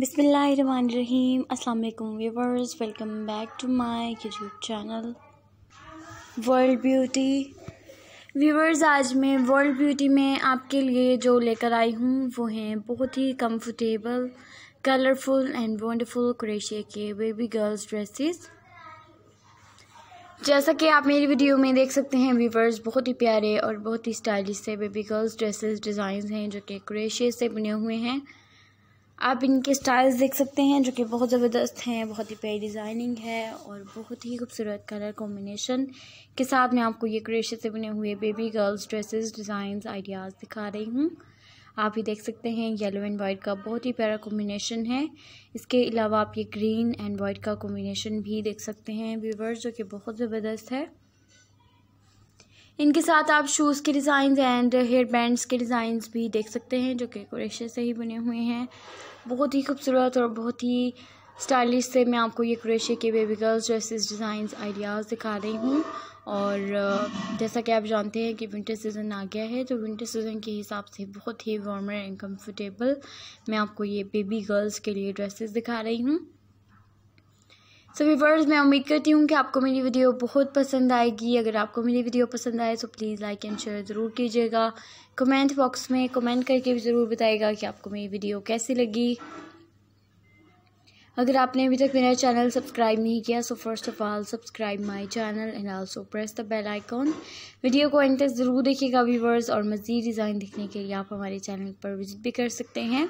अस्सलाम वालेकुम viewers welcome back to my YouTube channel world beauty viewers आज मैं वर्ल्ड ब्यूटी में आपके लिए जो लेकर आई हूँ वो हैं बहुत ही कंफर्टेबल कलरफुल एंड वंडरफुल क्रेशिया के बेबी गर्ल्स ड्रेसेस जैसा कि आप मेरी वीडियो में देख सकते हैं व्यूवर्स बहुत ही प्यारे और बहुत ही स्टाइलिश से बेबी गर्ल्स ड्रेसेस डिज़ाइन हैं जो कि क्रेशिया से बने हुए हैं आप इनके स्टाइल्स देख सकते हैं जो कि बहुत ज़बरदस्त हैं बहुत ही प्यारी डिज़ाइनिंग है और बहुत ही खूबसूरत कलर कॉम्बिनेशन के साथ मैं आपको ये क्रेशे से बने हुए baby girls dresses designs ideas दिखा रही हूँ आप ही देख सकते हैं येलो एंड वाइट का बहुत ही प्यारा कॉम्बिनेशन है इसके अलावा आप ये ग्रीन एंड वाइट का कॉम्बिनेशन भी देख सकते हैं व्यूवर्स जो कि बहुत ज़बरदस्त है इनके साथ आप शूज़ के डिज़ाइन एंड हेयर बैंड्स के डिज़ाइंस भी देख सकते हैं जो कि क्रेशे से ही बने हुए हैं बहुत ही खूबसूरत और बहुत ही स्टाइलिश से मैं आपको ये क्रेशे के baby girls dresses design ideas दिखा रही हूँ और जैसा कि आप जानते हैं कि विंटर सीज़न आ गया है तो विंटर सीज़न के हिसाब से बहुत ही वार्मर एंड कम्फर्टेबल मैं आपको ये बेबी गर्ल्स के लिए ड्रेसेस दिखा रही हूँ सो व्यूवर्स मैं उम्मीद करती हूँ कि आपको मेरी वीडियो बहुत पसंद आएगी अगर आपको मेरी वीडियो पसंद आए तो प्लीज़ लाइक एंड शेयर ज़रूर कीजिएगा कमेंट बॉक्स में कमेंट करके भी ज़रूर बताएगा कि आपको मेरी वीडियो कैसी लगी अगर आपने अभी तक मेरा चैनल सब्सक्राइब नहीं किया so first of all subscribe my channel and also press the bell icon video को एंड तक ज़रूर देखिएगा व्यूवर्स और मज़ीद डिज़ाइन देखने के लिए आप हमारे चैनल पर विजिट भी कर सकते हैं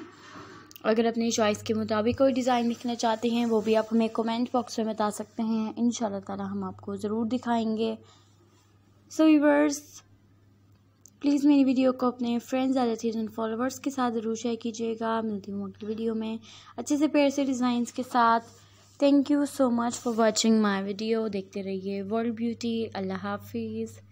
अगर अपनी चॉइस के मुताबिक कोई डिज़ाइन दिखना चाहते हैं वो भी आप हमें कमेंट बॉक्स में बता सकते हैं इन ताला हम आपको ज़रूर दिखाएंगे सो यूवर्स प्लीज़ मेरी वीडियो को अपने फ्रेंड्स रिलेटिव जिन फॉलोवर्स के साथ ज़रूर शेयर कीजिएगा मिलती हूँ अगली वीडियो में अच्छे से पेड़ से डिज़ाइंस के साथ thank you so much for watching my video देखते रहिए वर्ल्ड ब्यूटी अल्लाह हाफिज़